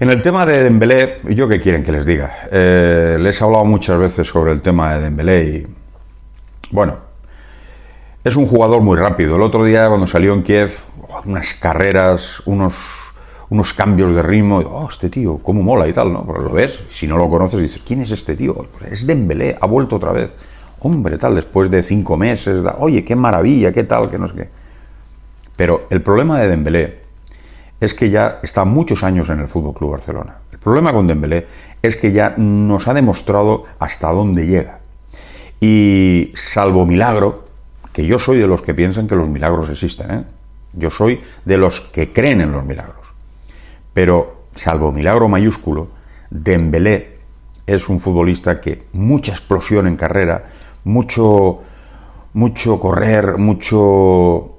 En el tema de Dembélé, ¿yo qué quieren que les diga? Eh, les he hablado muchas veces sobre el tema de Dembélé y... Bueno, es un jugador muy rápido. El otro día cuando salió en Kiev, ¡oh!, unas carreras, unos, unos cambios de ritmo. Oh, este tío, cómo mola y tal, ¿no? Pero lo ves, si no lo conoces, dices, ¿quién es este tío? Pues es Dembélé, ha vuelto otra vez. Hombre, tal, después de cinco meses, oye, qué maravilla, qué tal, qué no sé qué. Pero el problema de Dembélé es que ya está muchos años en el Fútbol Club Barcelona. El problema con Dembélé es que ya nos ha demostrado hasta dónde llega. Y salvo milagro, que yo soy de los que piensan que los milagros existen, ¿eh? yo soy de los que creen en los milagros. Pero salvo milagro mayúsculo, Dembélé es un futbolista que mucha explosión en carrera, mucho mucho correr, mucho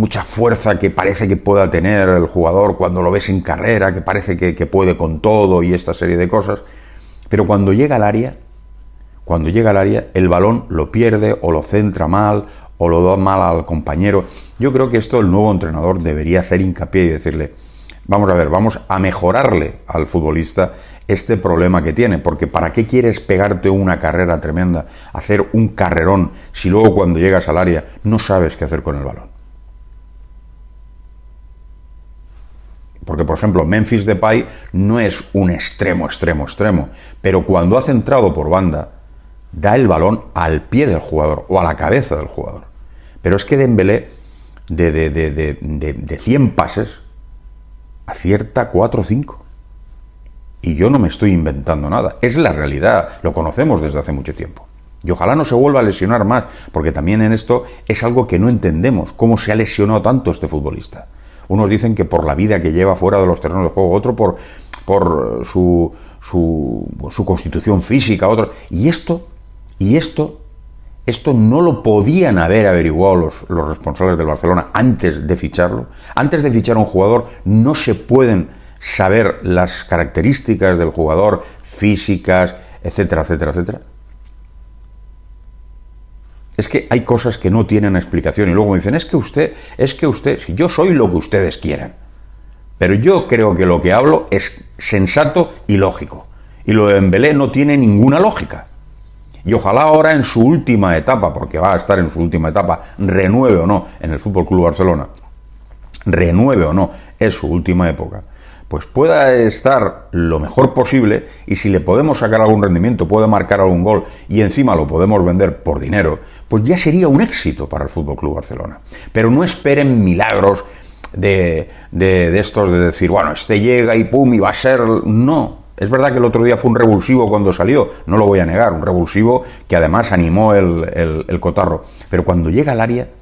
mucha fuerza que parece que pueda tener el jugador cuando lo ves en carrera, que parece que, puede con todo y esta serie de cosas, pero cuando llega al área, cuando llega al área, el balón lo pierde o lo centra mal o lo da mal al compañero. Yo creo que esto el nuevo entrenador debería hacer hincapié y decirle, vamos a ver, vamos a mejorarle al futbolista este problema que tiene, porque ¿para qué quieres pegarte una carrera tremenda, hacer un carrerón, si luego cuando llegas al área no sabes qué hacer con el balón? Porque, por ejemplo, Memphis Depay no es un extremo, extremo, extremo. Pero cuando ha centrado por banda, da el balón al pie del jugador o a la cabeza del jugador. Pero es que Dembélé, de, de, de, de 100 pases, acierta 4 o 5. Y yo no me estoy inventando nada. Es la realidad. Lo conocemos desde hace mucho tiempo. Y ojalá no se vuelva a lesionar más, porque también en esto es algo que no entendemos, cómo se ha lesionado tanto este futbolista. Unos dicen que por la vida que lleva fuera de los terrenos de juego, otro por, por su, su, constitución física, otro. Y esto, y esto esto no lo podían haber averiguado los, los, responsables del Barcelona antes de ficharlo. Antes de fichar a un jugador no se pueden saber las características del jugador, físicas, etcétera, etcétera, etcétera. Es que hay cosas que no tienen explicación y luego me dicen, es que usted, es que usted, si yo soy lo que ustedes quieran. Pero yo creo que lo que hablo es sensato y lógico. Y lo de Embelé no tiene ninguna lógica. Y ojalá ahora en su última etapa, porque va a estar en su última etapa, renueve o no en el Fútbol Club Barcelona, renueve o no, es su última época, pues pueda estar lo mejor posible y si le podemos sacar algún rendimiento, puede marcar algún gol y encima lo podemos vender por dinero, pues ya sería un éxito para el Fútbol Club Barcelona. Pero no esperen milagros de, de, de, estos de decir, bueno, este llega y pum, y va a ser. No. Es verdad que el otro día fue un revulsivo cuando salió, no lo voy a negar, un revulsivo que además animó el, el cotarro. Pero cuando llega al área,